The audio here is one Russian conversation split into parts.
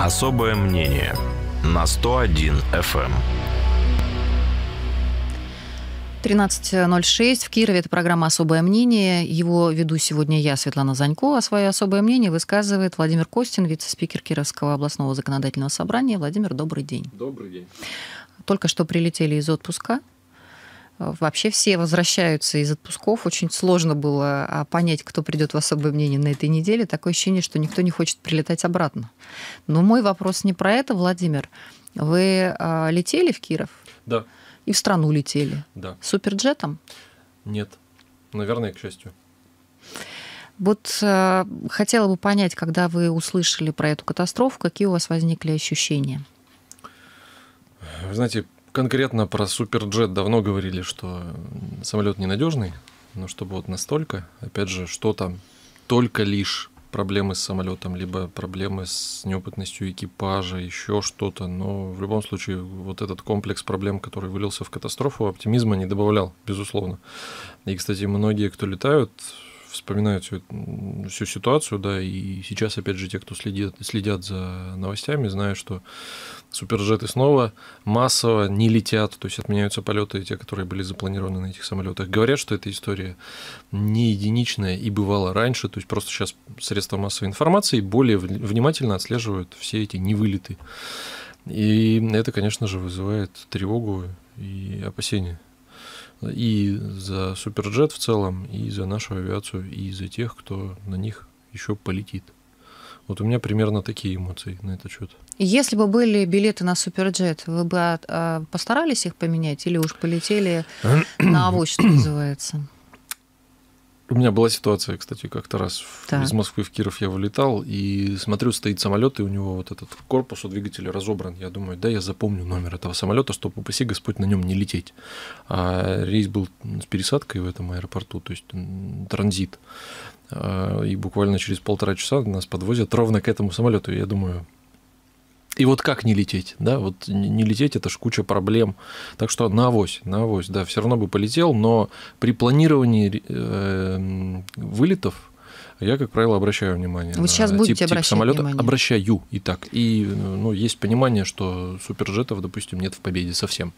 Особое мнение на 101 FM. 13.06 в Кирове. Это программа «Особое мнение». Его веду сегодня я, Светлана Занько. А свое особое мнение высказывает Владимир Костин, вице-спикер Кировского областного законодательного собрания. Владимир, добрый день. Добрый день. Только что прилетели из отпуска. Э, вообще все возвращаются из отпусков. Очень сложно было а, понять, кто придет в особое мнение на этой неделе. Такое ощущение, что никто не хочет прилетать обратно. Но мой вопрос не про это, Владимир. Вы а, летели в Киров? Да. И в страну летели? Да. Суперджетом? Нет. Наверное, к счастью. Вот э, хотела бы понять, когда вы услышали про эту катастрофу, какие у вас возникли ощущения? Вы знаете, конкретно про Суперджет давно говорили, что самолет ненадежный, но чтобы вот настолько, опять же, что там только лишь проблемы с самолетом, либо проблемы с неопытностью экипажа, еще что-то. Но в любом случае вот этот комплекс проблем, который вылился в катастрофу, оптимизма не добавлял, безусловно. И, кстати, многие, кто летают, вспоминают всю, всю ситуацию, да, и сейчас, опять же, те, кто следит, следят за новостями, знают, что суперджеты снова массово не летят, то есть отменяются полеты, те, которые были запланированы на этих самолетах. Говорят, что эта история не единичная и бывала раньше, то есть просто сейчас средства массовой информации более внимательно отслеживают все эти невылеты. И это, конечно же, вызывает тревогу и опасения и за Суперджет в целом, и за нашу авиацию, и за тех, кто на них еще полетит. Вот у меня примерно такие эмоции на этот счет. Если бы были билеты на Суперджет, вы бы а, а, постарались их поменять или уж полетели на авось, что называется? У меня была ситуация, кстати, как-то раз так. из Москвы в Киров я вылетал, и смотрю, стоит самолет, и у него вот этот корпус у двигателя разобран. Я думаю, да, я запомню номер этого самолета, чтобы упаси Господь на нем не лететь. А рейс был с пересадкой в этом аэропорту, то есть транзит. А, и буквально через полтора часа нас подвозят ровно к этому самолету. Я думаю, и вот как не лететь, да, вот не лететь это ж куча проблем. Так что на авось, на авось, да, все равно бы полетел, но при планировании э, вылетов я, как правило, обращаю внимание. Вы сейчас будете тип, обращать самолета. Внимание. Обращаю и так. И ну, есть понимание, что суперджетов, допустим, нет в победе совсем.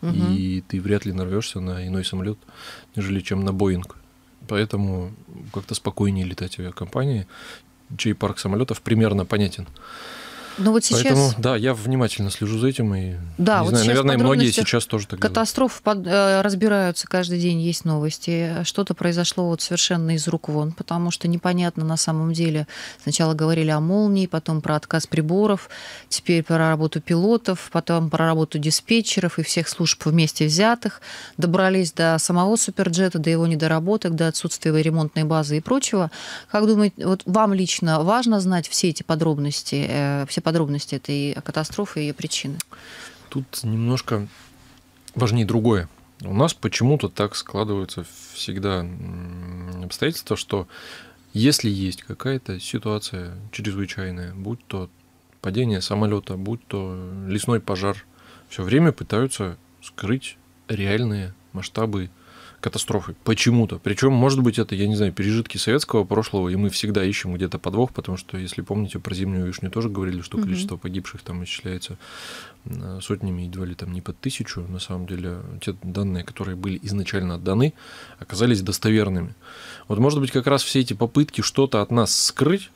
Угу. И ты вряд ли нарвешься на иной самолет, нежели чем на Боинг. Поэтому как-то спокойнее летать в авиакомпании, чей парк самолетов примерно понятен. Ну вот сейчас... Поэтому, да, я внимательно слежу за этим и, да, не вот знаю, наверное, многие сейчас тоже так Катастроф под... Э, разбираются каждый день, есть новости. Что-то произошло вот совершенно из рук вон, потому что непонятно на самом деле. Сначала говорили о молнии, потом про отказ приборов, теперь про работу пилотов, потом про работу диспетчеров и всех служб вместе взятых. Добрались до самого суперджета, до его недоработок, до отсутствия ремонтной базы и прочего. Как думаете, вот вам лично важно знать все эти подробности, э, все подробности этой катастрофы и ее причины? Тут немножко важнее другое. У нас почему-то так складываются всегда обстоятельства, что если есть какая-то ситуация чрезвычайная, будь то падение самолета, будь то лесной пожар, все время пытаются скрыть реальные масштабы катастрофой. Почему-то. Причем, может быть, это, я не знаю, пережитки советского прошлого, и мы всегда ищем где-то подвох, потому что, если помните, про зимнюю вишню тоже говорили, что количество погибших там исчисляется сотнями, едва ли там не под тысячу. На самом деле, те данные, которые были изначально отданы, оказались достоверными. Вот, может быть, как раз все эти попытки что-то от нас скрыть,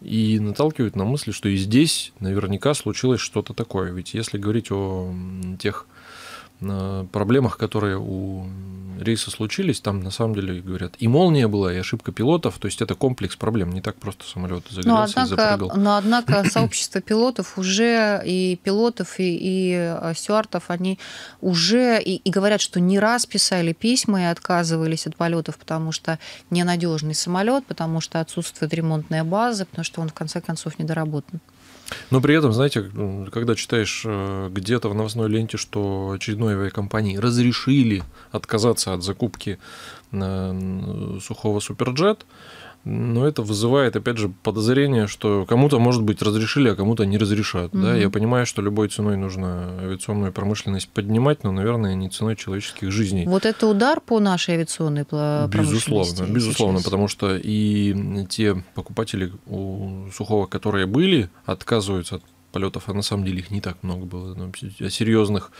и наталкивают на мысль, что и здесь наверняка случилось что-то такое. Ведь если говорить о тех проблемах, которые у рейса случились, там на самом деле говорят, и молния была, и ошибка пилотов, то есть это комплекс проблем, не так просто самолет ну, загорелся но, однако, и запрыгал. Но однако сообщество пилотов уже, и пилотов, и, и э, стюартов, они уже и, и говорят, что не раз писали письма и отказывались от полетов, потому что ненадежный самолет, потому что отсутствует ремонтная база, потому что он в конце концов недоработан. Но при этом, знаете, когда читаешь э, где-то в новостной ленте, что очередной авиакомпании разрешили отказаться от закупки э, сухого суперджет, но это вызывает, опять же, подозрение, что кому-то, может быть, разрешили, а кому-то не разрешат. Угу. Да? Я понимаю, что любой ценой нужно авиационную промышленность поднимать, но, наверное, не ценой человеческих жизней. Вот это удар по нашей авиационной промышленности? Безусловно, безусловно сейчас. потому что и те покупатели у Сухого, которые были, отказываются от полетов, а на самом деле их не так много было. Но ну, о серьезных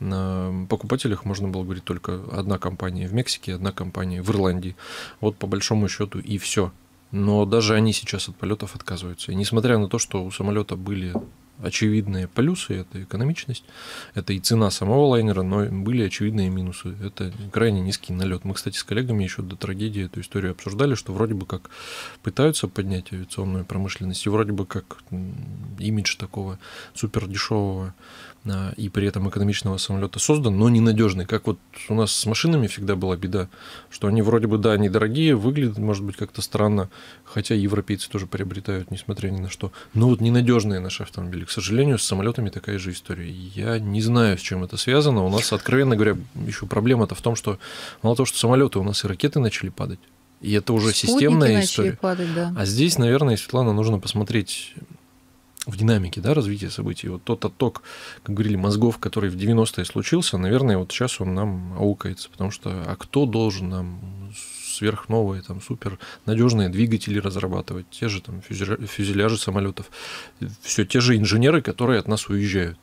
э, покупателях можно было говорить только одна компания в Мексике, одна компания в Ирландии. Вот по большому счету и все. Но даже они сейчас от полетов отказываются. И несмотря на то, что у самолета были очевидные плюсы, это экономичность, это и цена самого лайнера, но были очевидные минусы. Это крайне низкий налет. Мы, кстати, с коллегами еще до трагедии эту историю обсуждали, что вроде бы как пытаются поднять авиационную промышленность, и вроде бы как имидж такого супер дешевого и при этом экономичного самолета создан, но ненадежный. Как вот у нас с машинами всегда была беда, что они вроде бы, да, они дорогие, выглядят, может быть, как-то странно, хотя европейцы тоже приобретают, несмотря ни на что. Но вот ненадежные наши автомобили. К сожалению, с самолетами такая же история. Я не знаю, с чем это связано. У нас, откровенно говоря, еще проблема-то в том, что мало того, что самолеты, у нас и ракеты начали падать. И это уже Спутники системная история. Падать, да. А здесь, наверное, Светлана, нужно посмотреть в динамике да, развития событий. Вот тот отток, как говорили, мозгов, который в 90-е случился, наверное, вот сейчас он нам аукается, потому что а кто должен нам сверхновые, там, супер надежные двигатели разрабатывать, те же там фюзеляжи самолетов, все те же инженеры, которые от нас уезжают.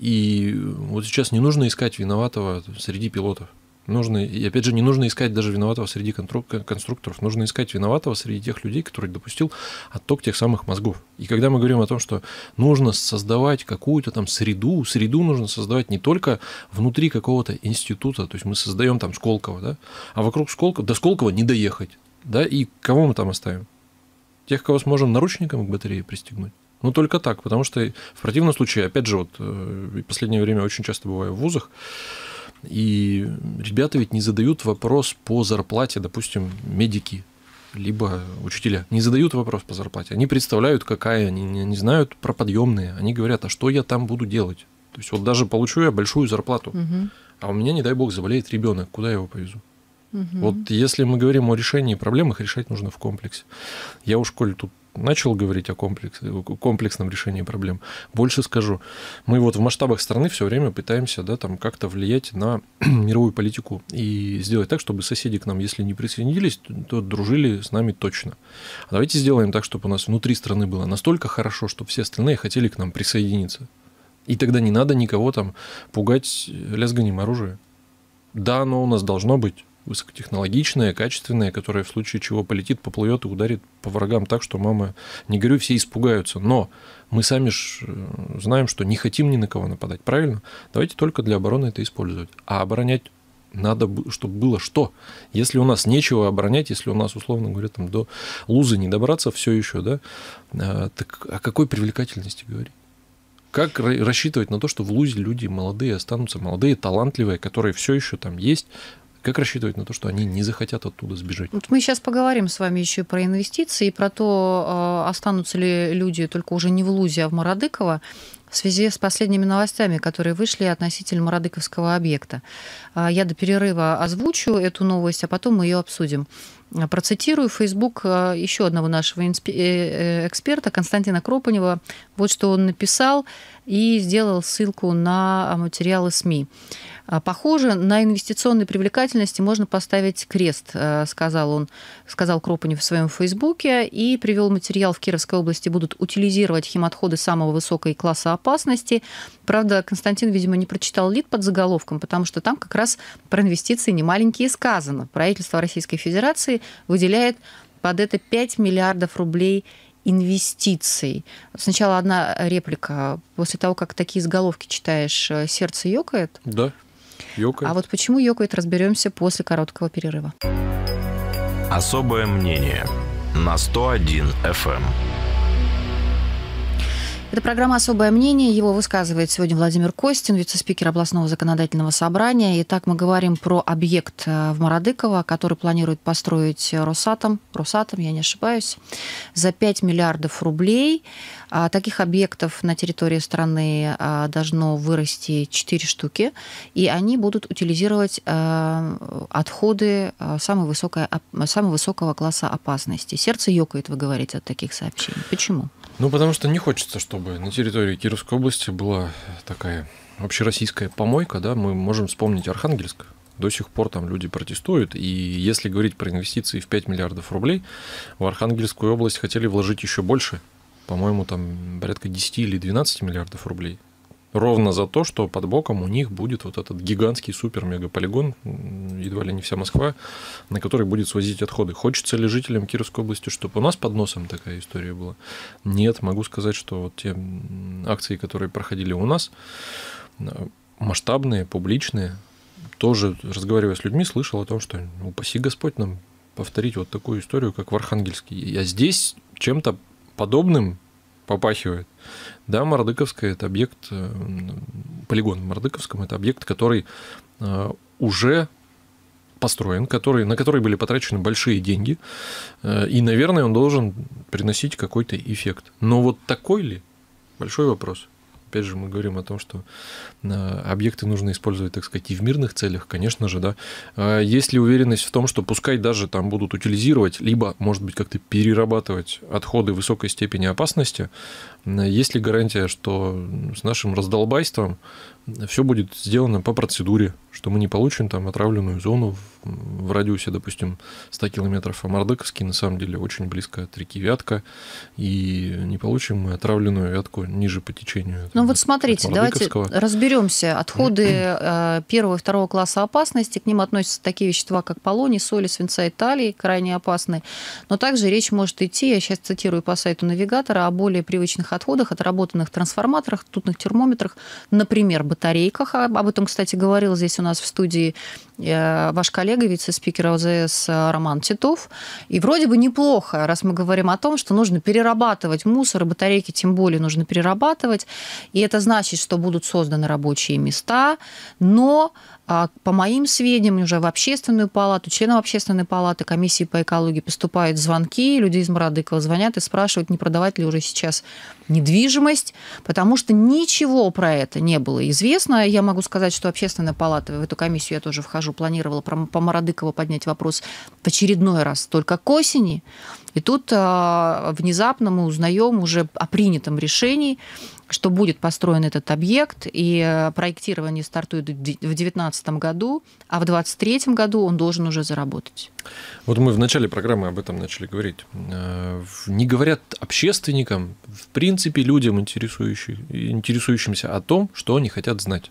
И вот сейчас не нужно искать виноватого среди пилотов. Нужно, и опять же, не нужно искать даже виноватого среди конструкторов, нужно искать виноватого среди тех людей, которые допустил отток тех самых мозгов. И когда мы говорим о том, что нужно создавать какую-то там среду, среду нужно создавать не только внутри какого-то института, то есть мы создаем там Сколково, да, а вокруг Сколково, до Сколково не доехать, да, и кого мы там оставим? Тех, кого сможем наручником к батарее пристегнуть? Ну, только так, потому что в противном случае, опять же, вот э, в последнее время очень часто бываю в вузах, и ребята ведь не задают вопрос по зарплате, допустим, медики, либо учителя. Не задают вопрос по зарплате. Они представляют, какая, они не знают про подъемные. Они говорят, а что я там буду делать? То есть вот даже получу я большую зарплату, угу. а у меня, не дай бог, заболеет ребенок, куда я его повезу? Угу. Вот если мы говорим о решении проблем, их решать нужно в комплексе. Я уж, коль тут начал говорить о комплекс, комплексном решении проблем. Больше скажу. Мы вот в масштабах страны все время пытаемся да, там как-то влиять на мировую политику и сделать так, чтобы соседи к нам, если не присоединились, то дружили с нами точно. А давайте сделаем так, чтобы у нас внутри страны было настолько хорошо, чтобы все остальные хотели к нам присоединиться. И тогда не надо никого там пугать лязганием оружия. Да, оно у нас должно быть высокотехнологичное, качественное, которое в случае чего полетит, поплывет и ударит по врагам так, что мама, не говорю, все испугаются. Но мы сами ж э, знаем, что не хотим ни на кого нападать, правильно? Давайте только для обороны это использовать. А оборонять надо, чтобы было что. Если у нас нечего оборонять, если у нас, условно говоря, там до лузы не добраться все еще, да, а, так о какой привлекательности говорить? Как рассчитывать на то, что в лузе люди молодые останутся, молодые, талантливые, которые все еще там есть, как рассчитывать на то, что они не захотят оттуда сбежать? Мы сейчас поговорим с вами еще и про инвестиции, и про то, а, останутся ли люди только уже не в Лузе, а в Мародыково в связи с последними новостями, которые вышли относительно Мародыковского объекта. А, я до перерыва озвучу эту новость, а потом мы ее обсудим. А, процитирую Facebook еще одного нашего э, э, эксперта Константина Кропанева. Вот что он написал и сделал ссылку на материалы СМИ. А, похоже, на инвестиционной привлекательности можно поставить крест, а, сказал он, сказал Кропанев в своем фейсбуке и привел материал в Кировской области будут утилизировать химотходы самого высокого класса опасности. Правда, Константин, видимо, не прочитал лид под заголовком, потому что там как раз про инвестиции немаленькие сказано. Правительство Российской Федерации выделяет под это 5 миллиардов рублей инвестиций. Сначала одна реплика. После того, как такие заголовки читаешь, э, сердце ёкает. Да. Ёкает. А вот почему ёкает, разберемся после короткого перерыва. Особое мнение на 101 FM. Это программа «Особое мнение». Его высказывает сегодня Владимир Костин, вице-спикер областного законодательного собрания. Итак, мы говорим про объект э, в Мородыково, который планирует построить Росатом, Росатом, я не ошибаюсь, за 5 миллиардов рублей. А, таких объектов на территории страны а, должно вырасти 4 штуки, и они будут утилизировать э, отходы э, самой высокой, самого высокого класса опасности. Сердце ёкает, вы говорите, от таких сообщений. Почему? Ну, потому что не хочется, чтобы на территории Кировской области была такая общероссийская помойка, да, мы можем вспомнить Архангельск, до сих пор там люди протестуют. И если говорить про инвестиции в 5 миллиардов рублей, в Архангельскую область хотели вложить еще больше. По-моему, там порядка 10 или 12 миллиардов рублей. Ровно за то, что под боком у них будет вот этот гигантский супер-мегаполигон, едва ли не вся Москва, на который будет свозить отходы. Хочется ли жителям Кировской области, чтобы у нас под носом такая история была? Нет, могу сказать, что вот те акции, которые проходили у нас, масштабные, публичные, тоже, разговаривая с людьми, слышал о том, что «Ну, упаси Господь нам повторить вот такую историю, как в Архангельске. Я а здесь чем-то подобным попахивает. Да, Мордыковская – это объект, э, полигон в Мордыковском – это объект, который э, уже построен, который, на который были потрачены большие деньги, э, и, наверное, он должен приносить какой-то эффект. Но вот такой ли? Большой вопрос опять же, мы говорим о том, что э, объекты нужно использовать, так сказать, и в мирных целях, конечно же, да. А есть ли уверенность в том, что пускай даже там будут утилизировать, либо, может быть, как-то перерабатывать отходы высокой степени опасности, э, есть ли гарантия, что с нашим раздолбайством все будет сделано по процедуре, что мы не получим там отравленную зону в, в радиусе, допустим, 100 километров, а Мордековский на самом деле очень близко от реки Вятка, и не получим мы отравленную Вятку ниже по течению. Ну там, вот смотрите, давайте разберемся. Отходы э, первого и второго класса опасности, к ним относятся такие вещества, как полони, соли, свинца и талии, крайне опасные. но также речь может идти, я сейчас цитирую по сайту навигатора, о более привычных отходах, отработанных трансформаторах, тутных термометрах, например, батарейках. Об этом, кстати, говорил здесь у нас в студии Э, ваш коллега, вице-спикер ОЗС э, Роман Титов. И вроде бы неплохо, раз мы говорим о том, что нужно перерабатывать мусор, и батарейки тем более нужно перерабатывать. И это значит, что будут созданы рабочие места. Но а, по моим сведениям, уже в общественную палату, членам общественной палаты, комиссии по экологии поступают звонки, люди из Мрадыкова звонят и спрашивают, не продавать ли уже сейчас недвижимость, потому что ничего про это не было известно. Я могу сказать, что общественная палата, в эту комиссию я тоже вхожу тоже планировала по Мародыкову поднять вопрос в очередной раз только к осени. И тут а, внезапно мы узнаем уже о принятом решении, что будет построен этот объект, и э, проектирование стартует в 2019 году, а в 2023 году он должен уже заработать. Вот мы в начале программы об этом начали говорить. Э, не говорят общественникам, в принципе, людям, интересующимся о том, что они хотят знать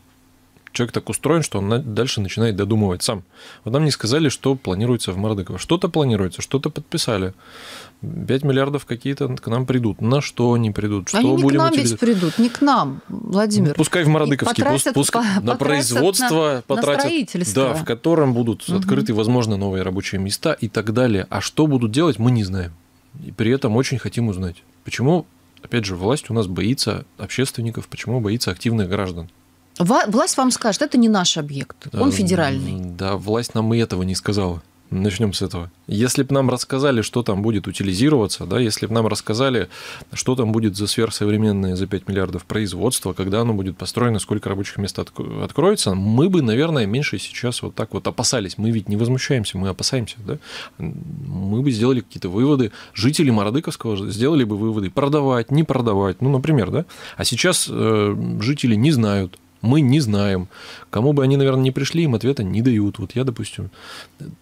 человек так устроен, что он дальше начинает додумывать сам. Вот нам не сказали, что планируется в Мордыково. Что-то планируется, что-то подписали. 5 миллиардов какие-то к нам придут. На что они придут? Что они не к нам утилизировать? ведь придут, не к нам, Владимир. Ну, пускай в Мордыковске, потратят, пускай по, на производство на, потратят. На строительство. Да, в котором будут угу. открыты, возможно, новые рабочие места и так далее. А что будут делать, мы не знаем. И при этом очень хотим узнать. Почему, опять же, власть у нас боится общественников, почему боится активных граждан? Власть вам скажет, это не наш объект, он а, федеральный. Да, власть нам и этого не сказала. Начнем с этого. Если бы нам рассказали, что там будет утилизироваться, да, если бы нам рассказали, что там будет за сверхсовременное за 5 миллиардов производства, когда оно будет построено, сколько рабочих мест откроется, мы бы, наверное, меньше сейчас вот так вот опасались. Мы ведь не возмущаемся, мы опасаемся. Да? Мы бы сделали какие-то выводы. Жители Мародыковского сделали бы выводы. Продавать, не продавать, ну, например. Да? А сейчас э, жители не знают, мы не знаем. Кому бы они, наверное, не пришли, им ответа не дают. Вот я, допустим,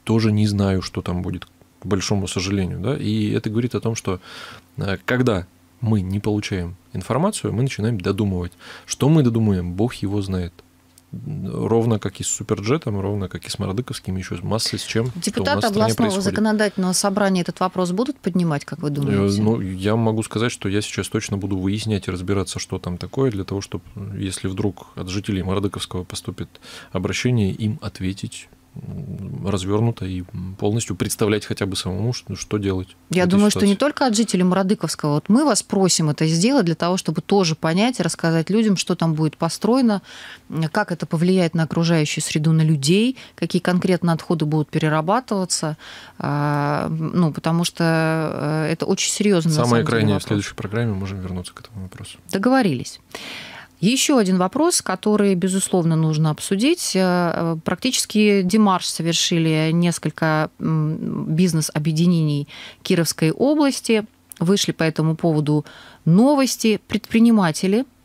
тоже не знаю, что там будет, к большому сожалению. Да? И это говорит о том, что э, когда мы не получаем информацию, мы начинаем додумывать. Что мы додумаем. Бог его знает ровно как и с Суперджетом, ровно как и с Мордыковским, еще с массой с чем. Депутаты областного законодательного собрания этот вопрос будут поднимать, как вы думаете? Э, ну, я могу сказать, что я сейчас точно буду выяснять и разбираться, что там такое, для того, чтобы, если вдруг от жителей Мордыковского поступит обращение, им ответить развернуто и полностью представлять хотя бы самому, что, что делать. Я думаю, ситуации. что не только от жителей Мурадыковского. Вот мы вас просим это сделать для того, чтобы тоже понять, рассказать людям, что там будет построено, как это повлияет на окружающую среду, на людей, какие конкретно отходы будут перерабатываться. А, ну, потому что э, это очень серьезно. Самое крайнее. в следующей программе можем вернуться к этому вопросу. Договорились. Еще один вопрос, который, безусловно, нужно обсудить. Э, э, практически демарш совершили несколько бизнес-объединений Кировской области. Вышли по этому поводу новости. Предприниматели –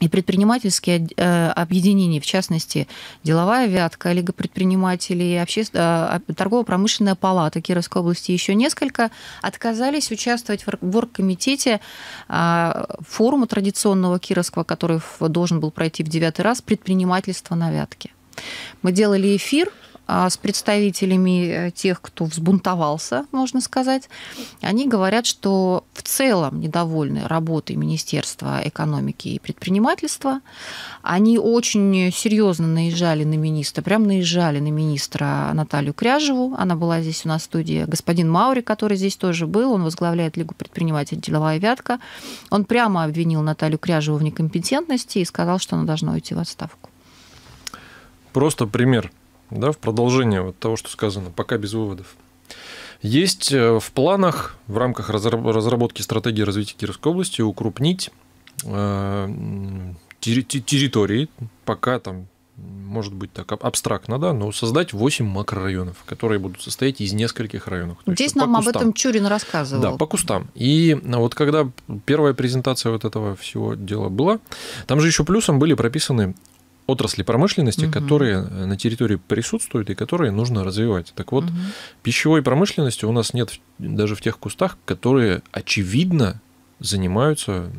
и предпринимательские э, объединения, в частности, деловая вятка, Лига предпринимателей, обще... Э, а, торгово-промышленная палата Кировской области, еще несколько, отказались участвовать в оргкомитете а, форума традиционного Кировского, который должен был пройти в девятый раз, предпринимательство на вятке. Мы делали эфир, а, с представителями э, тех, кто взбунтовался, можно сказать, они говорят, что в целом недовольны работой Министерства экономики и предпринимательства. Они очень серьезно наезжали на министра, прям наезжали на министра Наталью Кряжеву. Она была здесь у нас в студии. Господин Маури, который здесь тоже был, он возглавляет Лигу предпринимателей «Деловая вятка». Он прямо обвинил Наталью Кряжеву в некомпетентности и сказал, что она должна уйти в отставку. Просто пример – да, в продолжение вот того, что сказано, пока без выводов. Есть э, в планах в рамках разработки стратегии развития Кировской области укрупнить э, территории, пока там, может быть, так абстрактно, да, но создать 8 макрорайонов, которые будут состоять из нескольких районов. Здесь нам об этом Чурин рассказывал. Да, по кустам. И э, вот когда первая презентация вот этого всего дела была, там же еще плюсом были прописаны отрасли промышленности, угу. которые э, на территории присутствуют и которые нужно развивать. Так вот, угу. пищевой промышленности у нас нет даже в тех кустах, которые очевидно занимаются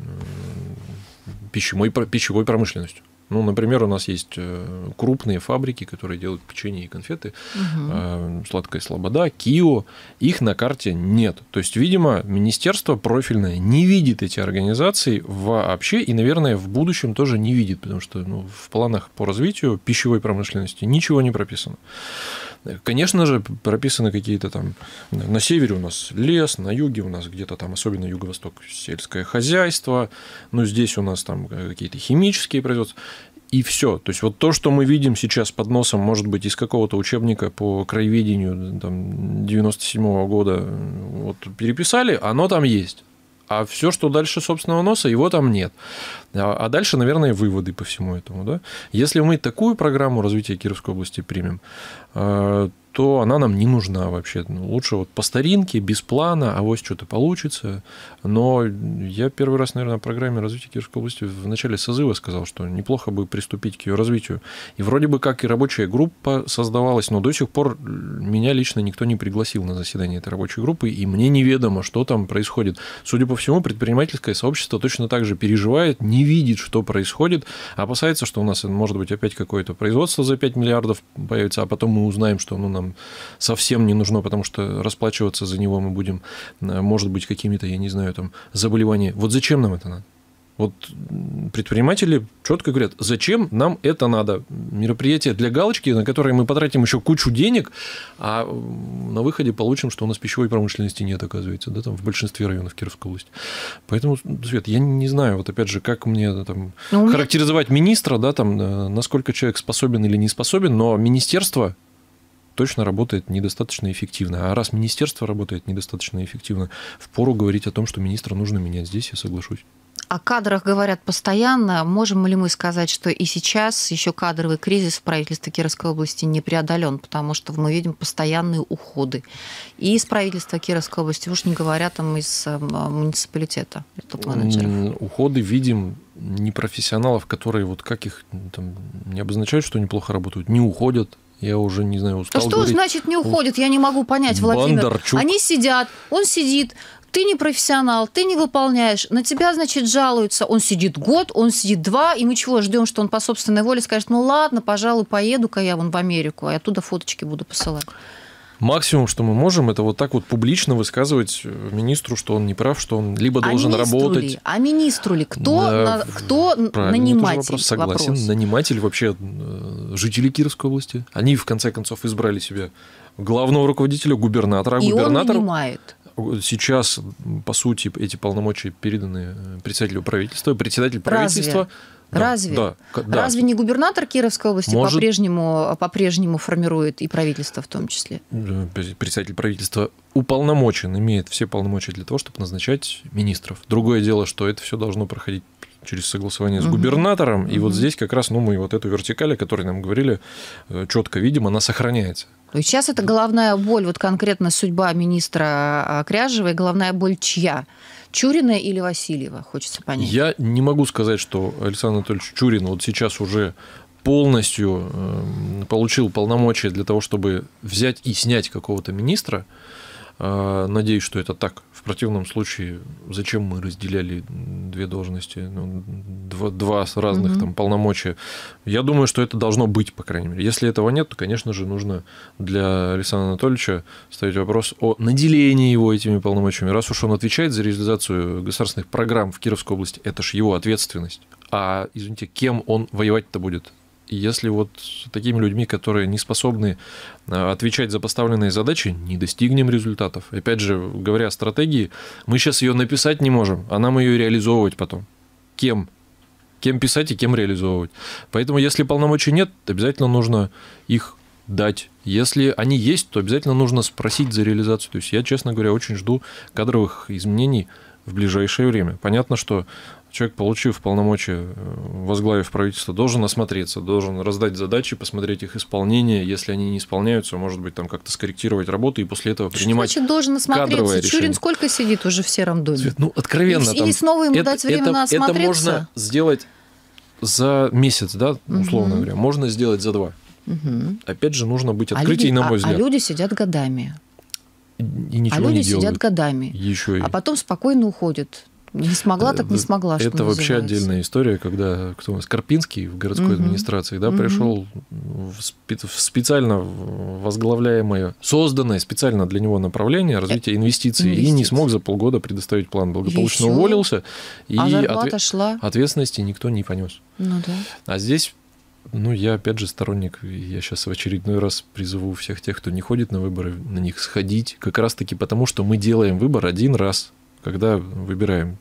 пищевой, пищевой промышленностью. Ну, например, у нас есть э, крупные фабрики, которые делают печенье и конфеты, угу. сладкая слобода, Кио. Их на карте нет. То есть, видимо, министерство профильное не видит эти организации вообще и, наверное, в будущем тоже не видит, потому что ну, в планах по развитию пищевой промышленности ничего не прописано. Конечно же, прописаны какие-то там... На севере у нас лес, на юге у нас где-то там, особенно юго-восток, сельское хозяйство, ну, здесь у нас там э, какие-то химические производства и все. То есть вот то, что мы видим сейчас под носом, может быть, из какого-то учебника по краеведению там, 97 -го года вот, переписали, оно там есть. А все, что дальше собственного носа, его там нет. А, а дальше, наверное, выводы по всему этому. Да? Если мы такую программу развития Кировской области примем, э, что она нам не нужна вообще. Ну, лучше вот по старинке, без плана, а вот что-то получится. Но я первый раз, наверное, о программе развития Кировской области в начале созыва сказал, что неплохо бы приступить к ее развитию. И вроде бы как и рабочая группа создавалась, но до сих пор меня лично никто не пригласил на заседание этой рабочей группы, и мне неведомо, что там происходит. Судя по всему, предпринимательское сообщество точно так же переживает, не видит, что происходит, опасается, что у нас может быть опять какое-то производство за 5 миллиардов появится, а потом мы узнаем, что оно ну, нам нам совсем не нужно, потому что расплачиваться за него мы будем, э, может быть, какими-то, я не знаю, там, заболеваниями. Вот зачем нам это надо? Вот предприниматели четко говорят, зачем нам это надо? Мероприятие для галочки, на которое мы потратим еще кучу денег, а на выходе получим, что у нас пищевой промышленности нет, оказывается, да, там в большинстве районов Кировской области. Поэтому, Свет, я не знаю, вот опять же, как мне э, там, ну, характеризовать министра, да, там, э, насколько человек способен или не способен, но министерство точно работает недостаточно эффективно. А раз министерство работает недостаточно эффективно, впору говорить о том, что министра нужно менять здесь, я соглашусь. О кадрах говорят постоянно. Можем ли мы сказать, что и сейчас еще кадровый кризис в правительстве Кировской области не преодолен, потому что мы видим постоянные уходы. И из правительства Кировской области, уж не говоря там из эм, муниципалитета, Уходы видим непрофессионалов, которые вот как их там, не обозначают, что неплохо работают, не уходят, я уже не знаю, устал. А что говорить. значит не уходит? Я не могу понять, Владимир. Бондарчук. Они сидят, он сидит, ты не профессионал, ты не выполняешь, на тебя, значит, жалуются. Он сидит год, он сидит два, и мы чего ждем, что он по собственной воле скажет, ну ладно, пожалуй, поеду-ка я вон в Америку, а я оттуда фоточки буду посылать. Максимум, что мы можем, это вот так вот публично высказывать э, министру, что он не прав, что он либо а должен а работать. Ли? А министру ли? Кто, да, на, кто ну, наниматель? Вопрос. Согласен. Вопрос. Наниматель вообще э, жители Кировской области. Они, в конце концов, избрали себе главного руководителя, губернатора. А И губернатор... он нанимает э, сейчас, по сути, эти полномочия переданы председателю правительства. Председатель правительства Разве? Да, Разве? Да, да. Разве не губернатор Кировской области Может... по-прежнему, по-прежнему формирует и правительство в том числе? Представитель правительства уполномочен, имеет все полномочия для того, чтобы назначать министров. Другое дело, что это все должно проходить через согласование угу. с губернатором. Угу. И вот здесь как раз ну, мы вот эту вертикаль, о которой нам говорили, э, четко видим, она сохраняется. То сейчас это ну. головная боль, вот конкретно судьба министра а, Кряжевой. и головная боль чья? Чурина или Васильева, хочется понять. Я не могу сказать, что Александр Анатольевич Чурин вот сейчас уже полностью эм, получил полномочия для того, чтобы взять и снять какого-то министра. А, надеюсь, что это так противном случае зачем мы разделяли две должности, ну, два, два разных угу. там полномочия? Я думаю, что это должно быть, по крайней мере. Если этого нет, то, конечно же, нужно для Александра Анатольевича ставить вопрос о наделении его этими полномочиями. Раз уж он отвечает за реализацию государственных программ в Кировской области, это же его ответственность. А, извините, кем он воевать-то будет? если вот такими людьми, которые не способны э, отвечать за поставленные задачи, не достигнем результатов. Опять же, говоря о стратегии, мы сейчас ее написать не можем, а нам ее реализовывать потом. Кем? Кем писать и кем реализовывать. Поэтому, если полномочий нет, обязательно нужно их дать. Если они есть, то обязательно нужно спросить за реализацию. То есть я, честно говоря, очень жду кадровых изменений в ближайшее время. Понятно, что человек, получив полномочия, э, возглавив правительство, должен осмотреться, должен раздать задачи, посмотреть их исполнение. Если они не исполняются, может быть, там как-то скорректировать работу и после этого принимать Что значит, должен осмотреться? Чурин решение. сколько сидит уже в сером доме? Свет, ну, откровенно. И, там, и снова ему это, дать время это, на осмотреться? Это можно сделать за месяц, да, условно угу. говоря. Можно сделать за два. Угу. Опять же, нужно быть открытей, а люди, на а, мой а взгляд. А, люди сидят годами. И ничего а люди не сидят годами. Еще и... А потом спокойно уходят. Не смогла, так не э, смогла. Это вообще называется. отдельная история, когда кто у нас Карпинский в городской угу. администрации, да, угу. пришел в, спе- в специально возглавляемое, созданное специально для него направление развития инвестиций, э, инвестиций. и не смог за полгода предоставить план, благополучно Еще? уволился, и а отве- шла. ответственности никто не понес. Ну да. А здесь ну, я опять же сторонник, я сейчас в очередной раз призову всех тех, кто не ходит на выборы, на них сходить, как раз-таки потому, что мы делаем выбор один раз, когда выбираем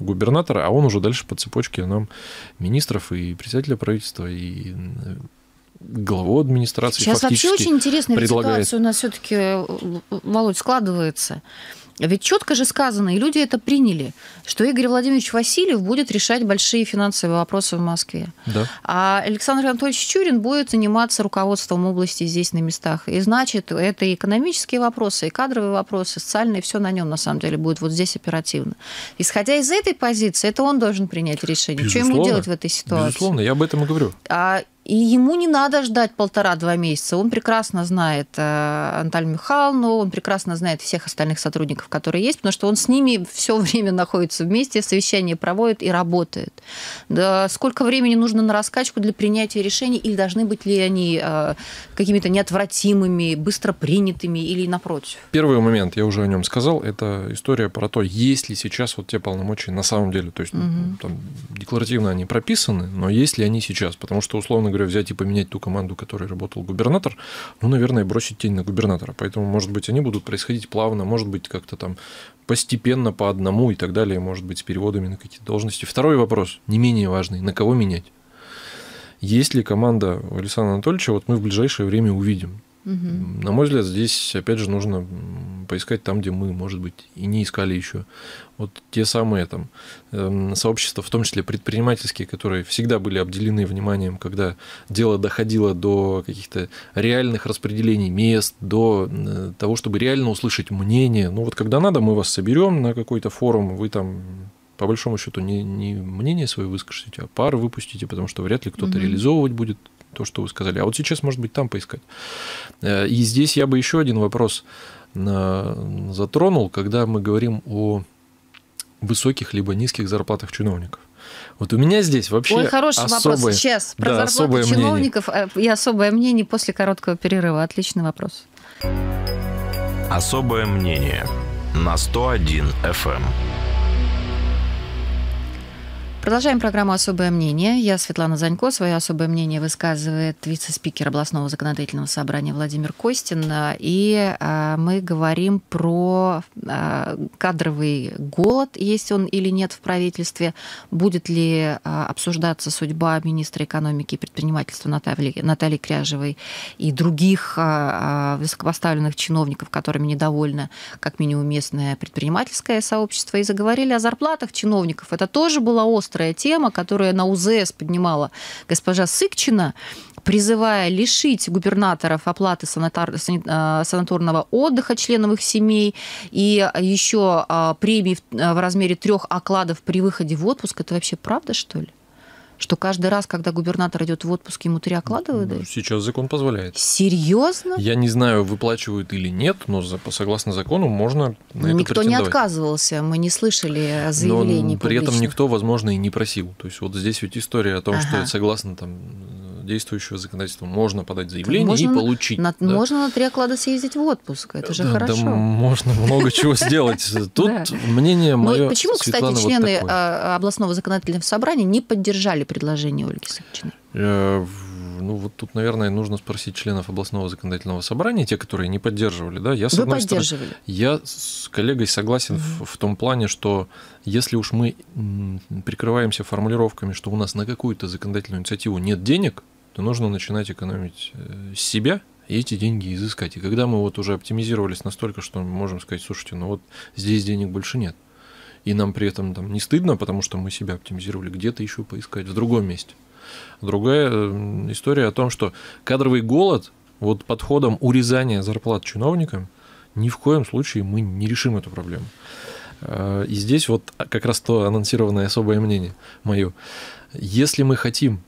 губернатора, а он уже дальше по цепочке нам министров и председателя правительства, и э, главу администрации Сейчас вообще очень интересная предлагает... ситуация у нас все-таки, Володь, складывается. Ведь четко же сказано, и люди это приняли, что Игорь Владимирович Васильев будет решать большие финансовые вопросы в Москве. Да. А Александр Анатольевич Чурин будет заниматься руководством области здесь на местах. И значит, это и экономические вопросы, и кадровые вопросы, социальные, все на нем на самом деле будет вот здесь оперативно. Исходя из этой позиции, это он должен принять решение. Безусловно. Что ему делать в этой ситуации? Безусловно, я об этом и говорю. А и ему не надо ждать полтора-два месяца. Он прекрасно знает э, Анталь Михайловну, он прекрасно знает всех остальных сотрудников, которые есть, потому что он с ними все время находится вместе, совещание проводит и работает. Да, сколько времени нужно на раскачку для принятия решений, или должны быть ли они э, какими-то неотвратимыми, быстро принятыми или напротив? Первый момент, я уже о нем сказал, это история про то, есть ли сейчас вот те полномочия на самом деле. То есть угу. там, декларативно они прописаны, но есть ли они сейчас? Потому что, условно условно говоря, взять и поменять ту команду, которой работал губернатор, ну, наверное, бросить тень на губернатора. Поэтому, может быть, они будут происходить плавно, может быть, как-то там постепенно по одному и так далее, может быть, с переводами на какие-то должности. Второй вопрос, не менее важный, на кого менять? Есть ли команда Александра Анатольевича, вот мы в ближайшее время увидим. Угу. На мой взгляд, здесь, опять же, нужно поискать там, где мы, может быть, и не искали еще. Вот те самые там эм, сообщества, в том числе предпринимательские, которые всегда были обделены вниманием, когда дело доходило до каких-то реальных распределений мест, до э, того, чтобы реально услышать мнение. Ну вот когда надо, мы вас соберем на какой-то форум, вы там по большому счету не, не мнение свое выскажете, а пар выпустите, потому что вряд ли кто-то угу. реализовывать будет то, что вы сказали. А вот сейчас, может быть, там поискать. Э, и здесь я бы еще один вопрос э, затронул, когда мы говорим о высоких либо низких зарплатах чиновников. Вот у меня здесь вообще Ой, хороший особое, вопрос сейчас про да, зарплаты чиновников мнение. Э, и особое мнение после короткого перерыва. Отличный вопрос. Особое мнение на 101 FM. Продолжаем программу «Особое мнение». Я Светлана Занько. Свое особое мнение высказывает вице-спикер областного законодательного собрания Владимир Костин. И а, мы говорим про а, кадровый голод, есть он или нет в правительстве. Будет ли а, обсуждаться судьба министра экономики и предпринимательства Натальи, Натальи Кряжевой и других высокопоставленных чиновников, которыми недовольно как минимум местное предпринимательское сообщество. И заговорили о зарплатах чиновников. Это тоже была острая острая тема, которую на УЗС поднимала госпожа Сыкчина, призывая лишить губернаторов оплаты санатар... Э, санаторного отдыха членов их семей и еще а, премии э, в размере трех окладов при выходе в отпуск. Это вообще правда, что ли? что каждый раз, когда губернатор идет в отпуск, ему три окладывают? Ну, сейчас закон позволяет. Серьезно? Я не знаю, выплачивают или нет, но за, согласно закону можно на это Никто не отказывался, мы не слышали заявлений. но При публичных. этом никто, возможно, и не просил. То есть вот здесь ведь история о том, ага. что согласно там действующего законодательства. Можно подать заявление можно, и получить. На, да. Можно на три оклада съездить в отпуск, это же да, хорошо. Да, можно много чего сделать. Тут мнение ну мое, Почему, кстати, члены а, областного законодательного собрания не поддержали предложение Ольги Савчиной? Э, ну вот тут, наверное, нужно спросить членов областного законодательного собрания, те, которые не поддерживали, да, я с Вы одной поддерживали. стороны, я с коллегой согласен mm-hmm. в, в том плане, что если уж мы прикрываемся формулировками, что у нас на какую-то законодательную инициативу нет денег, то нужно начинать экономить э, себя и эти деньги изыскать. И когда мы вот уже оптимизировались настолько, что мы можем сказать, слушайте, ну вот здесь денег больше нет, и нам при этом там не стыдно, потому что мы себя оптимизировали, где-то еще поискать в другом месте. Другая э, история о том, что кадровый голод вот подходом урезания зарплат чиновникам ни в коем случае мы не решим эту проблему. Э, и здесь вот как раз то анонсированное особое мнение мое. Если мы хотим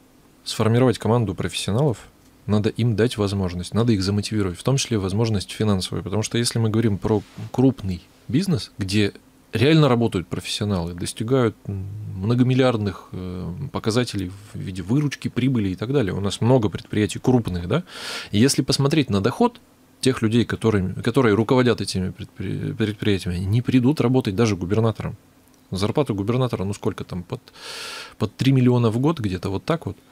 сформировать команду профессионалов, надо им дать возможность, надо их замотивировать, в том числе возможность финансовую. Потому что если мы говорим про крупный бизнес, где реально работают профессионалы, достигают многомиллиардных э, показателей в виде выручки, прибыли и так далее. У нас много предприятий крупных, да. И если посмотреть на доход тех людей, которые, которые руководят этими предприятиями, они не придут работать даже губернатором. Зарплата губернатора, ну сколько там, под, под 3 миллиона в год где-то вот так вот –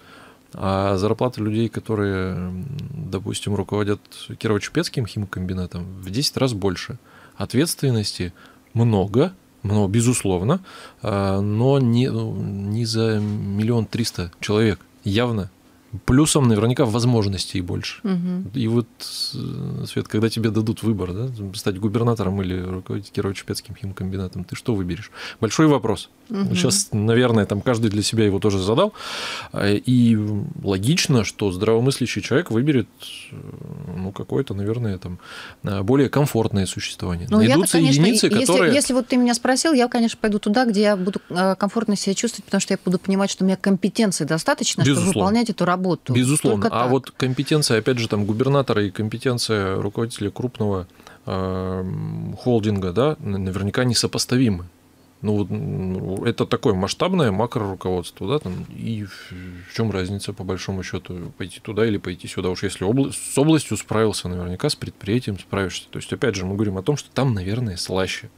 а зарплаты людей, которые, допустим, руководят Кирово-Чепецким химкомбинатом, в 10 раз больше. Ответственности много, много, безусловно, а, но не, ну, не за миллион триста человек, явно. Плюсом наверняка возможностей больше. Угу. И вот, э, Свет, когда тебе дадут выбор, да, стать губернатором или руководить Кирово-Чепецким химкомбинатом, ты что выберешь? Большой вопрос – Угу. Сейчас, наверное, там каждый для себя его тоже задал. И логично, что здравомыслящий человек выберет ну, какое-то, наверное, там, более комфортное существование. Ну, Найдутся я конечно, единицы, если, которые... Если вот ты меня спросил, я, конечно, пойду туда, где я буду э, комфортно себя чувствовать, потому что я буду понимать, что у меня компетенции достаточно, Безусловно. чтобы выполнять эту работу. Безусловно. а вот компетенция, опять же, там, губернатора и компетенция руководителя крупного эм, холдинга, да, наверняка несопоставимы. Ну, это такое масштабное макроруководство, да, там, и в чем разница, по большому счету, пойти туда или пойти сюда, уж если обла- с областью справился, наверняка с предприятием справишься. То есть, опять же, мы говорим о том, что там, наверное, слаще.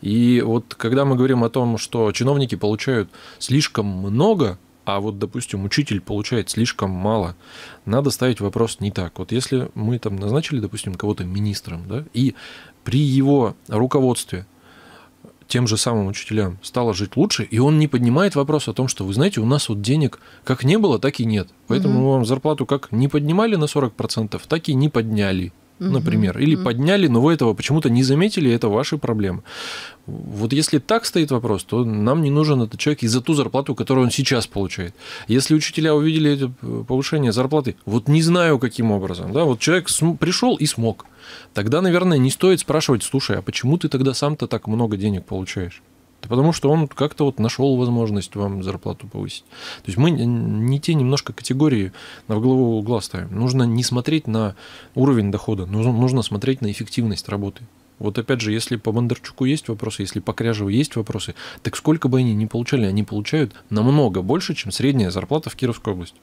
И вот когда мы говорим о том, что чиновники получают слишком много, а вот, допустим, учитель получает слишком мало, надо ставить вопрос не так. Вот если мы там назначили, допустим, кого-то министром, да, и при его руководстве тем же самым учителям стало жить лучше, и он не поднимает вопрос о том, что, вы знаете, у нас вот денег как не было, так и нет. Поэтому угу. мы вам зарплату как не поднимали на 40%, так и не подняли например, или подняли, но вы этого почему-то не заметили, это ваши проблемы. Вот если так стоит вопрос, то нам не нужен этот человек и за ту зарплату, которую он сейчас получает. Если учителя увидели это повышение зарплаты, вот не знаю каким образом, да, вот человек пришел и смог, тогда, наверное, не стоит спрашивать, слушай, а почему ты тогда сам-то так много денег получаешь? Да потому что он как-то вот нашел возможность вам зарплату повысить. То есть мы не те немножко категории на голову угла ставим. Нужно не смотреть на уровень дохода, нужно смотреть на эффективность работы. Вот опять же, если по Бондарчуку есть вопросы, если по Кряжеву есть вопросы, так сколько бы они ни получали, они получают намного больше, чем средняя зарплата в Кировской области.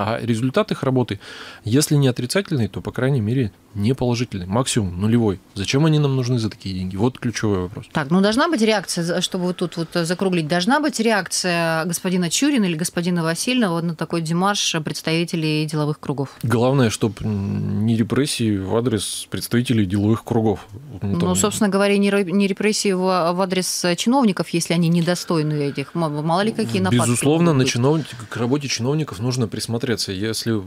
А результат их работы, если не отрицательный, то, по крайней мере, не положительный. Максимум нулевой. Зачем они нам нужны за такие деньги? Вот ключевой вопрос. Так, ну должна быть реакция, чтобы вот тут вот закруглить, должна быть реакция господина Чурина или господина Васильного на такой демарш представителей деловых кругов? Главное, чтобы не репрессии в адрес представителей деловых кругов. Ну, ну, там... Ну, собственно говоря, не репрессии в адрес чиновников, если они недостойны этих. Мало ли какие нападки. Безусловно, на чиновников, к работе чиновников нужно присмотреть смотреться, если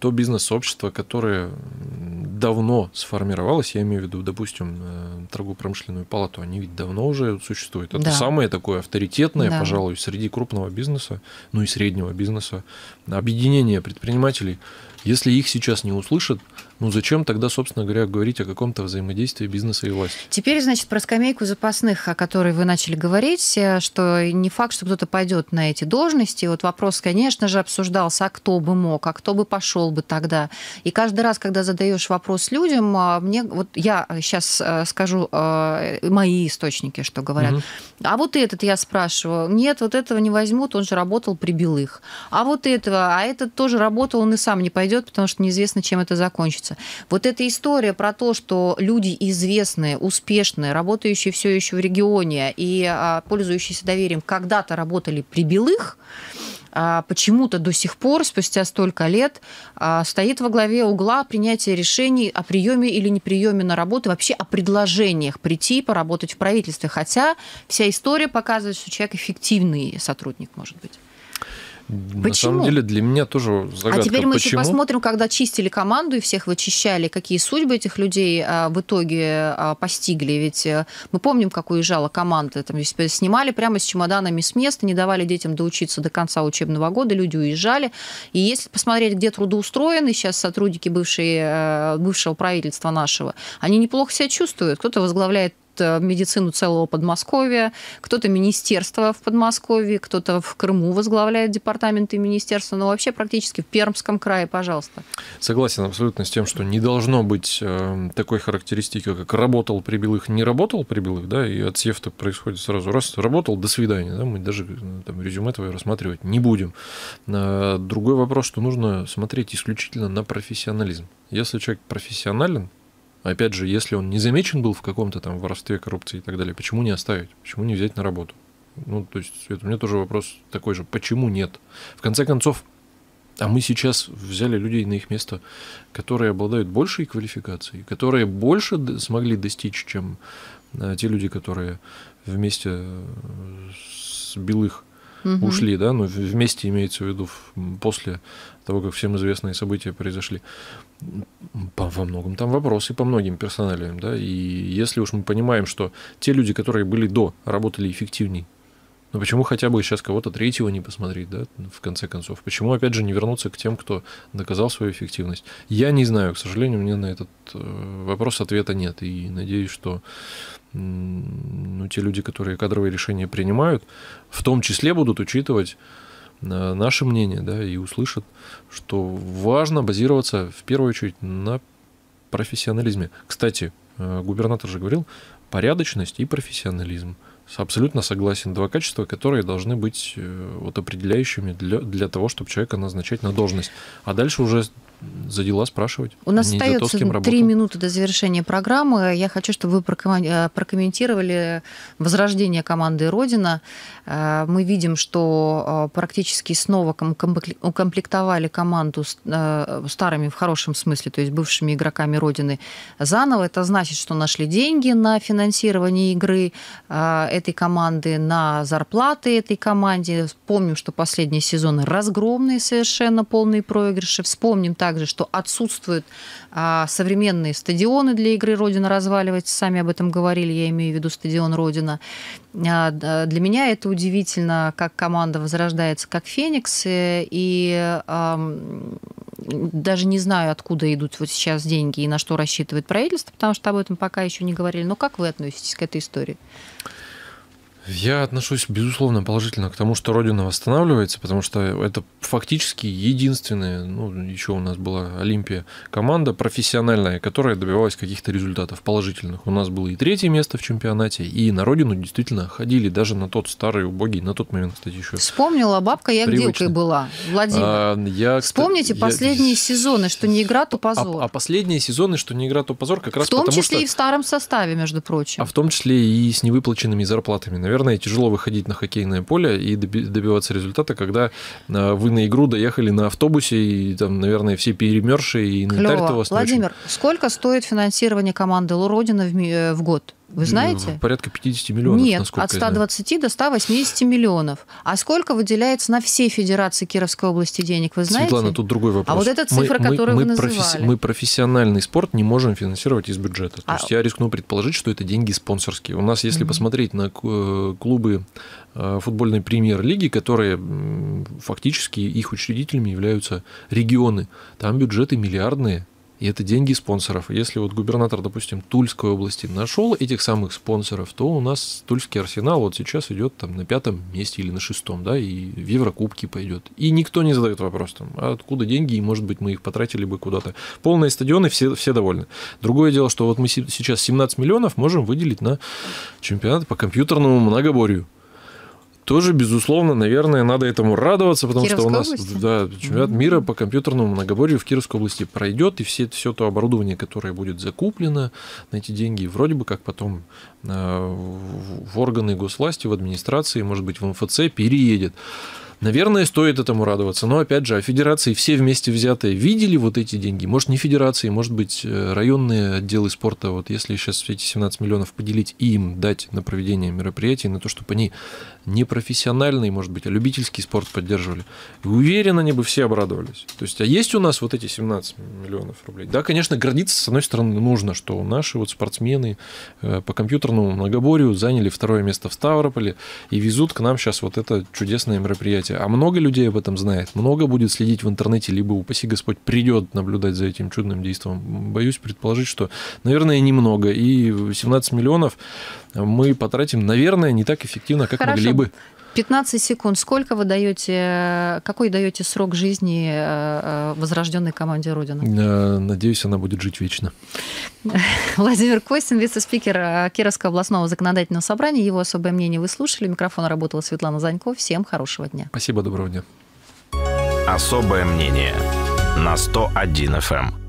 то бизнес-сообщество, которое давно сформировалось, я имею в виду, допустим, э, торговую промышленную палату, они ведь давно уже существуют. Это да. самое такое авторитетное, да. пожалуй, среди крупного бизнеса, ну и среднего бизнеса, объединение предпринимателей. Если их сейчас не услышат, ну зачем тогда, собственно говоря, говорить о каком-то взаимодействии бизнеса и власти? Теперь, значит, про скамейку запасных, о которой вы начали говорить, э, что не факт, что кто-то пойдет на эти должности. вот вопрос, конечно же, обсуждался, а кто бы мог, а кто бы пошел бы тогда. И каждый раз, когда задаешь вопрос людям, а, мне вот я сейчас э, э, скажу мои источники, что говорят. Угу. А вот этот я спрашиваю, нет, вот этого не возьмут, он же работал при белых. А вот этого, а этот тоже работал, он и сам не пойдет, потому что неизвестно, чем это закончится меняются. Вот эта история про то, что люди известные, успешные, работающие все еще в регионе и а, пользующиеся доверием, когда-то работали при белых, а почему-то до сих пор, спустя столько лет, а, стоит во главе угла принятия решений о приеме или неприеме на работу, вообще о предложениях прийти поработать в правительстве. Хотя вся история показывает, что человек эффективный сотрудник может быть. Почему? На самом деле для меня тоже а загадка. А теперь мы Почему? еще посмотрим, когда чистили команду и всех вычищали, какие судьбы этих людей а, в итоге а, постигли. Ведь э, мы помним, как уезжала команда. Там снимали прямо с чемоданами с места, не давали детям доучиться до конца учебного года, люди уезжали. И если посмотреть, где трудоустроены сейчас сотрудники бывшие, э, бывшего правительства нашего, они неплохо себя чувствуют. Кто-то возглавляет Э, медицину целого Подмосковья, кто-то министерство в Подмосковье, кто-то в Крыму возглавляет департаменты министерства, но вообще практически в Пермском крае, пожалуйста. Согласен абсолютно с тем, что не должно быть э, такой характеристики, как работал при белых, не работал при белых, да, и отсев-то происходит сразу. Раз работал, до свидания, да, мы даже э, там, резюме твое рассматривать не будем. Другой вопрос, что нужно смотреть исключительно на профессионализм. Если человек профессионален, Опять же, если он не замечен был в каком-то там воровстве, коррупции и так далее, почему не оставить? Почему не взять на работу? Ну, то есть, это у меня тоже вопрос такой же, почему нет? В конце концов, а мы сейчас взяли людей на их место, которые обладают большей квалификацией, которые больше смогли достичь, чем э, те люди, которые вместе э, с белых ушли, да, но вместе имеется в виду после того, как всем известные события произошли. По, во многом там вопросы по многим персоналиям, да, и если уж мы понимаем, что те люди, которые были до, работали эффективней, но ну почему хотя бы сейчас кого-то третьего не посмотреть, да, в конце концов? Почему, опять же, не вернуться к тем, кто доказал свою эффективность? Я не знаю, к сожалению, мне на этот э, вопрос ответа нет. И надеюсь, что ну, те люди, которые кадровые решения принимают, в том числе будут учитывать Э, наше мнение, да, и услышат, что важно базироваться в первую очередь на профессионализме. Кстати, э, губернатор же говорил, порядочность и профессионализм. Абсолютно согласен. Два качества, которые должны быть э, вот определяющими для, для того, чтобы человека назначать на должность. А дальше уже за дела спрашивать. У нас остается три минуты до завершения программы. Я хочу, чтобы вы э, прокомментировали возрождение команды «Родина». Э, мы видим, что э, практически снова укомплектовали команду старыми в хорошем смысле, то есть бывшими игроками «Родины» заново. Это значит, что нашли деньги на финансирование игры этой команды, на зарплаты этой команде. Помним, что последние сезоны разгромные совершенно, полные проигрыши. Вспомним так также, что отсутствуют а, современные стадионы для игры «Родина разваливается». Сами об этом говорили, я имею в виду стадион «Родина». А, для меня это удивительно, как команда возрождается, как «Феникс». Э, и а, даже не знаю, откуда идут вот сейчас деньги и на что рассчитывает правительство, потому что об этом пока еще не говорили. Но как вы относитесь к этой истории? Я отношусь, безусловно, положительно к тому, что Родина восстанавливается, потому что это фактически единственная, ну, еще у нас была Олимпия, команда профессиональная, которая добивалась каких-то результатов положительных. У нас было и третье место в чемпионате, и на Родину действительно ходили, даже на тот старый, убогий, на тот момент, кстати, еще. Вспомнила, бабка я привычно. гдилкой была, Владимир. А, я, Вспомните я... последние сезоны, что не игра, то позор. А, а последние сезоны, что не игра, то позор, как раз В том числе что... и в старом составе, между прочим. А в том числе и с невыплаченными зарплатами, наверное наверное, тяжело выходить на хоккейное поле и добиваться результата, когда э, вы на игру доехали на автобусе, и там, наверное, все перемершие, и инвентарь-то у вас Владимир, очень... сколько стоит финансирование команды Луродина в, э, в год? Вы знаете? Порядка 50 миллионов. Нет, от 120 до 180 миллионов. А сколько выделяется на все федерации Кировской области денег, вы знаете? Светлана, тут другой вопрос. А вот эта цифра, мы, которую мы, вы называли. мы профессиональный спорт не можем финансировать из бюджета. То а... есть я рискну предположить, что это деньги спонсорские. У нас, если mm посмотреть на э, клубы э, футбольной премьер-лиги, которые фактически их учредителями являются регионы, там бюджеты миллиардные и это деньги спонсоров. Если вот губернатор, допустим, Тульской области нашел этих самых спонсоров, то у нас Тульский арсенал вот сейчас идет там на пятом месте или на шестом, да, и в Еврокубки пойдет. И никто не задает вопрос там, а откуда деньги, и может быть мы их потратили бы куда-то. Полные стадионы, все, все довольны. Другое дело, что вот мы сейчас 17 миллионов можем выделить на чемпионат по компьютерному многоборью тоже, безусловно, наверное, надо этому радоваться, потому Кировская что у нас да, чемпионат mm-hmm. мира по компьютерному многоборью в Кировской области пройдет, и все, все то оборудование, которое будет закуплено на эти деньги, вроде бы как потом э, в органы госвласти, в администрации, может быть, в МФЦ переедет. Наверное, стоит этому радоваться. Но опять же, а федерации все вместе взятые видели вот эти деньги? Может, не федерации, может быть, э, районные отделы спорта, вот если сейчас эти 17 миллионов поделить и им дать на проведение мероприятий, на то, чтобы они не профессиональный, может быть, а любительский спорт поддерживали. И уверен, они бы все обрадовались. То есть, а есть у нас вот эти 17 миллионов рублей? Да, конечно, гордиться, с одной стороны, нужно, что наши вот спортсмены э, по компьютерному многоборью заняли второе место в Ставрополе и везут к нам сейчас вот это чудесное мероприятие интернете. А много людей об этом знает, много будет следить в интернете, либо, упаси Господь, придет наблюдать за этим чудным действием. Боюсь предположить, что, наверное, немного. И 17 миллионов мы потратим, наверное, не так эффективно, как Хорошо. могли бы. 15 секунд. Сколько вы даете, какой даете срок жизни э, э, возрожденной команде Родина? Э, надеюсь, она будет жить вечно. Владимир Костин, вице-спикер Кировского областного законодательного собрания. Его особое мнение вы слушали. Микрофон работала Светлана Занько. Всем хорошего дня. Спасибо, доброго дня. Особое мнение на 101 FM.